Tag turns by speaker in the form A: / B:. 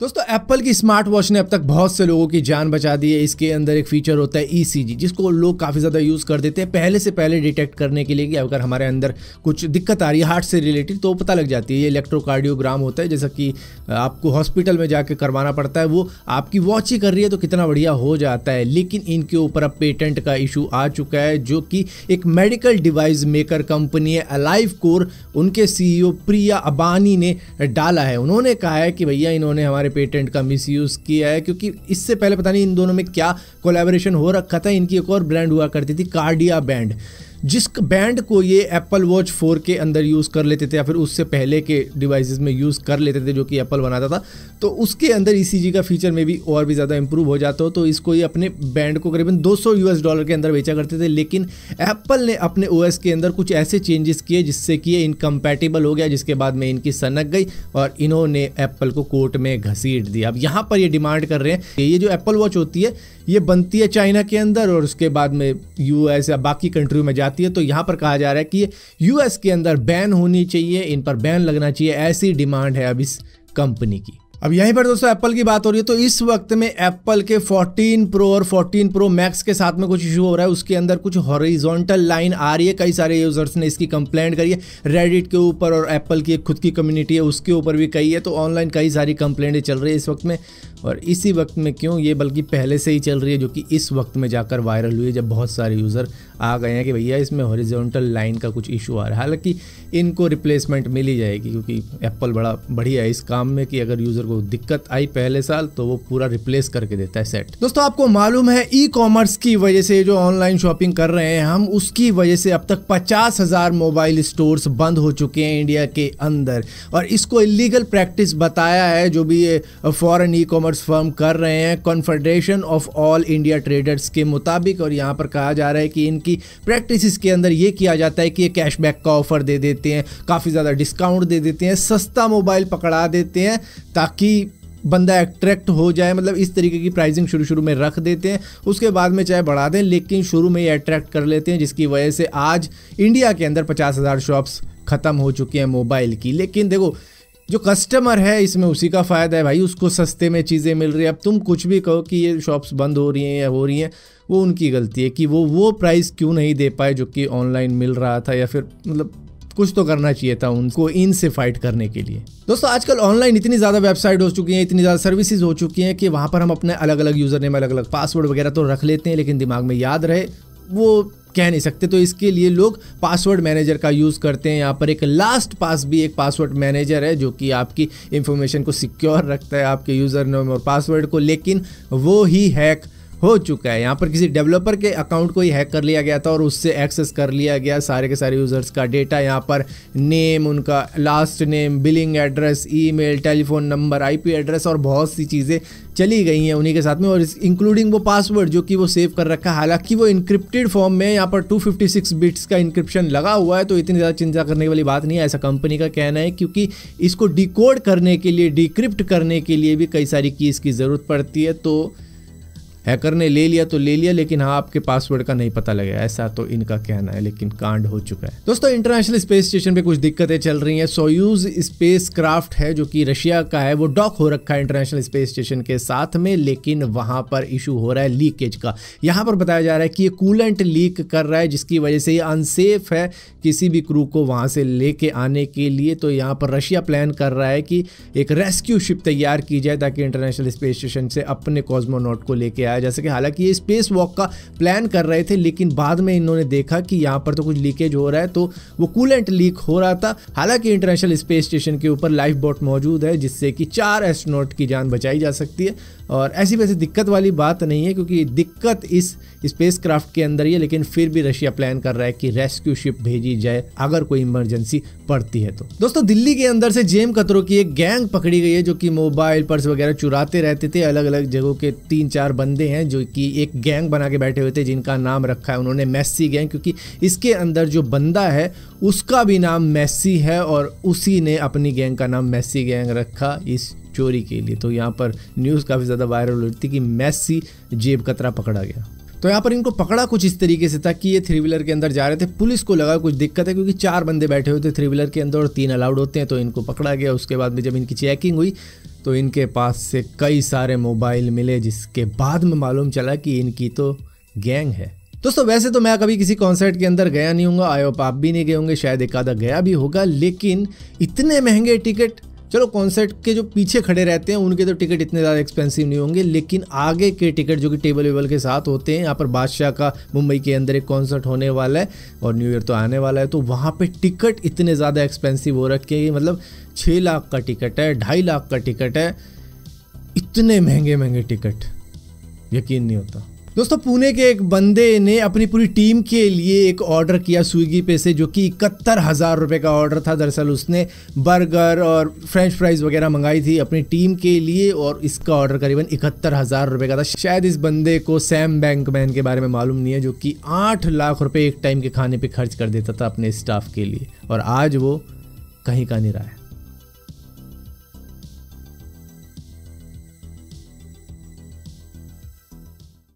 A: दोस्तों एप्पल की smart watch ने अब तक बहुत से लोगों की जान बचा दी है इसके अंदर एक फीचर होता है ई e जिसको लोग काफ़ी ज़्यादा यूज़ कर देते हैं पहले से पहले डिटेक्ट करने के लिए कि अगर हमारे अंदर कुछ दिक्कत आ रही है हार्ट से रिलेटेड तो पता लग जाती है ये इलेक्ट्रोकार्डियोग्राम होता है जैसा कि आपको हॉस्पिटल में जाकर करवाना पड़ता है वो आपकी वॉच ही कर रही है तो कितना बढ़िया हो जाता है लेकिन इनके ऊपर अब पेटेंट का इशू आ चुका है जो कि एक मेडिकल डिवाइस मेकर कंपनी है अलाइव कोर उनके सी e प्रिया अबानी ने डाला है उन्होंने कहा है कि भैया इन्होंने हमारे हमारे पेटेंट का मिस किया है क्योंकि इससे पहले पता नहीं इन दोनों में क्या कोलेबोरेशन हो रखा था इनकी एक और ब्रांड हुआ करती थी कार्डिया बैंड जिस बैंड को ये एप्पल वॉच फोर के अंदर यूज़ कर लेते थे या फिर उससे पहले के डिवाइसेस में यूज़ कर लेते थे जो कि एप्पल बनाता था तो उसके अंदर ई e का फीचर में भी और भी ज़्यादा इंप्रूव हो जाता हो तो इसको ये अपने बैंड को करीबन 200 यूएस डॉलर के अंदर बेचा करते थे लेकिन एप्पल ने अपने ओ के अंदर कुछ ऐसे चेंजेस किए जिससे कि ये इनकम्पैटिबल हो गया जिसके बाद में इनकी सनक गई और इन्होंने एप्पल को कोर्ट में घसीट दिया अब यहाँ पर ये डिमांड कर रहे हैं कि ये जो एप्पल वॉच होती है ये बनती है चाइना के अंदर और उसके बाद में यूएस या बाकी कंट्री में जा जाती है तो यहाँ पर कहा जा रहा है कि यूएस के अंदर बैन होनी चाहिए इन पर बैन लगना चाहिए ऐसी डिमांड है अब इस कंपनी की अब यहीं पर दोस्तों एप्पल की बात हो रही है तो इस वक्त में एप्पल के 14 प्रो और 14 प्रो मैक्स के साथ में कुछ इशू हो रहा है उसके अंदर कुछ हॉरिजॉन्टल लाइन आ रही है कई सारे यूजर्स ने इसकी कंप्लेंट करी है रेडिट के ऊपर और एप्पल की खुद की कम्युनिटी है उसके ऊपर भी कई है तो ऑनलाइन कई सारी कंप्लेंटें चल रही है इस वक्त में और इसी वक्त में क्यों ये बल्कि पहले से ही चल रही है जो कि इस वक्त में जाकर वायरल हुई है जब बहुत सारे यूज़र आ गए हैं कि भैया इसमें हॉरिजॉन्टल लाइन का कुछ इशू आ रहा है हालांकि इनको रिप्लेसमेंट मिल ही जाएगी क्योंकि एप्पल बड़ा बढ़िया है इस काम में कि अगर यूज़र को दिक्कत आई पहले साल तो वो पूरा रिप्लेस करके देता है सेट दोस्तों आपको मालूम है ई कॉमर्स की वजह से जो ऑनलाइन शॉपिंग कर रहे हैं हम उसकी वजह से अब तक पचास हज़ार मोबाइल स्टोर्स बंद हो चुके हैं इंडिया के अंदर और इसको इलीगल प्रैक्टिस बताया है जो भी foreign e commerce commerce firm कर रहे हैं confederation of all India traders के मुताबिक और यहाँ पर कहा जा रहा है कि इनकी प्रैक्टिस के अंदर ये किया जाता है कि ये कैशबैक का ऑफर दे देते हैं काफ़ी ज़्यादा डिस्काउंट दे देते हैं सस्ता मोबाइल पकड़ा देते हैं ताकि बंदा अट्रैक्ट हो जाए मतलब इस तरीके की प्राइसिंग शुरू शुरू में रख देते हैं उसके बाद में चाहे बढ़ा दें लेकिन शुरू में ये अट्रैक्ट कर लेते हैं जिसकी वजह से आज इंडिया के अंदर पचास हज़ार शॉप्स ख़त्म हो चुकी हैं मोबाइल की लेकिन देखो जो कस्टमर है इसमें उसी का फ़ायदा है भाई उसको सस्ते में चीज़ें मिल रही है अब तुम कुछ भी कहो कि ये शॉप्स बंद हो रही हैं या हो रही हैं वो उनकी गलती है कि वो वो प्राइस क्यों नहीं दे पाए जो कि ऑनलाइन मिल रहा था या फिर मतलब कुछ तो करना चाहिए था उनको इनसे फाइट करने के लिए दोस्तों आजकल ऑनलाइन इतनी ज़्यादा वेबसाइट हो चुकी हैं इतनी ज़्यादा सर्विसेज हो चुकी हैं कि वहाँ पर हम अपने अलग अलग यूज़र नेम अलग अलग पासवर्ड वगैरह तो रख लेते हैं लेकिन दिमाग में याद रहे वो कह नहीं सकते तो इसके लिए लोग पासवर्ड मैनेजर का यूज़ करते हैं यहाँ पर एक लास्ट पास भी एक पासवर्ड मैनेजर है जो कि आपकी इन्फॉर्मेशन को सिक्योर रखता है आपके यूज़र नेम और पासवर्ड को लेकिन वो ही हैक हो चुका है यहाँ पर किसी डेवलपर के अकाउंट को ही हैक कर लिया गया था और उससे एक्सेस कर लिया गया सारे के सारे यूज़र्स का डेटा यहाँ पर नेम उनका last name billing address email telephone number IP address और बहुत सी चीज़ें चली गई हैं उन्हीं के साथ में और इंक्लूडिंग वो पासवर्ड जो कि वो सेव कर रखा है हालांकि वो इंक्रिप्टेड फॉर्म में यहाँ पर 256 बिट्स का इंक्रिप्शन लगा हुआ है तो इतनी ज़्यादा चिंता करने वाली बात नहीं है ऐसा कंपनी का कहना है क्योंकि इसको डिकोड करने के लिए डिक्रिप्ट करने के लिए भी कई सारी कीज़ की ज़रूरत पड़ती है तो हैकर ने ले लिया तो ले लिया लेकिन हाँ आपके पासवर्ड का नहीं पता लगा ऐसा तो इनका कहना है लेकिन कांड हो चुका है दोस्तों इंटरनेशनल स्पेस स्टेशन पे कुछ दिक्कतें चल रही हैं सोयूज स्पेस क्राफ्ट है जो कि रशिया का है वो डॉक हो रखा है इंटरनेशनल स्पेस स्टेशन के साथ में लेकिन वहां पर इशू हो रहा है लीकेज का यहाँ पर बताया जा रहा है कि ये कूलेंट लीक कर रहा है जिसकी वजह से ये अनसेफ है किसी भी क्रू को वहाँ से लेके आने के लिए तो यहाँ पर रशिया प्लान कर रहा है कि एक रेस्क्यू शिप तैयार की जाए ताकि इंटरनेशनल स्पेस स्टेशन से अपने कॉस्मोनॉट को लेके आए पाया जा सके हालांकि ये स्पेस वॉक का प्लान कर रहे थे लेकिन बाद में इन्होंने देखा कि यहाँ पर तो कुछ लीकेज हो रहा है तो वो कूलेंट लीक हो रहा था हालांकि इंटरनेशनल स्पेस स्टेशन के ऊपर लाइफ बोट मौजूद है जिससे कि चार एस्ट्रोनोट की जान बचाई जा सकती है और ऐसी वैसे दिक्कत वाली बात नहीं है क्योंकि दिक्कत इस स्पेस क्राफ्ट के अंदर ही है लेकिन फिर भी रशिया प्लान कर रहा है कि रेस्क्यू शिप भेजी जाए अगर कोई इमरजेंसी पड़ती है तो दोस्तों दिल्ली के अंदर से जेम कतरो की एक गैंग पकड़ी गई है जो कि मोबाइल पर्स वगैरह चुराते रहते थे अलग अलग जगहों के तीन चार बंदे बंदे हैं जो कि एक गैंग बना के बैठे हुए थे जिनका नाम रखा है उन्होंने मैसी गैंग क्योंकि इसके अंदर जो बंदा है उसका भी नाम मैसी है और उसी ने अपनी गैंग का नाम मैसी गैंग रखा इस चोरी के लिए तो यहाँ पर न्यूज़ काफ़ी ज़्यादा वायरल हो रही थी कि मैसी जेब कतरा पकड़ा गया तो यहाँ पर इनको पकड़ा कुछ इस तरीके से था कि ये थ्री व्हीलर के अंदर जा रहे थे पुलिस को लगा कुछ दिक्कत है क्योंकि चार बंदे बैठे हुए थे थ्री व्हीलर के अंदर और तीन अलाउड होते हैं तो इनको पकड़ा गया उसके बाद में जब इनकी चेकिंग हुई तो इनके पास से कई सारे मोबाइल मिले जिसके बाद में मालूम चला कि इनकी तो गैंग है दोस्तों वैसे तो मैं कभी किसी कॉन्सर्ट के अंदर गया नहीं हूँ आयोप आप भी नहीं गए होंगे शायद एक आधा गया भी होगा लेकिन इतने महंगे टिकट चलो कॉन्सर्ट के जो पीछे खड़े रहते हैं उनके तो टिकट इतने ज़्यादा एक्सपेंसिव नहीं होंगे लेकिन आगे के टिकट जो कि टेबल वेबल के साथ होते हैं यहाँ पर बादशाह का मुंबई के अंदर एक कॉन्सर्ट होने वाला है और न्यू ईयर तो आने वाला है तो वहाँ पर टिकट इतने ज़्यादा एक्सपेंसिव हो रखे हैं मतलब छः लाख का टिकट है ढाई लाख का टिकट है इतने महंगे महंगे टिकट यकीन नहीं होता दोस्तों पुणे के एक बंदे ने अपनी पूरी टीम के लिए एक ऑर्डर किया स्विगी पे से जो कि इकहत्तर हज़ार रुपये का ऑर्डर था दरअसल उसने बर्गर और फ्रेंच फ्राइज वगैरह मंगाई थी अपनी टीम के लिए और इसका ऑर्डर करीबन इकहत्तर हज़ार रुपये का था शायद इस बंदे को सैम बैंक मैन के बारे में मालूम नहीं है जो कि आठ लाख रुपये एक टाइम के खाने पर खर्च कर देता था अपने स्टाफ के लिए और आज वो कहीं का नहीं रहा है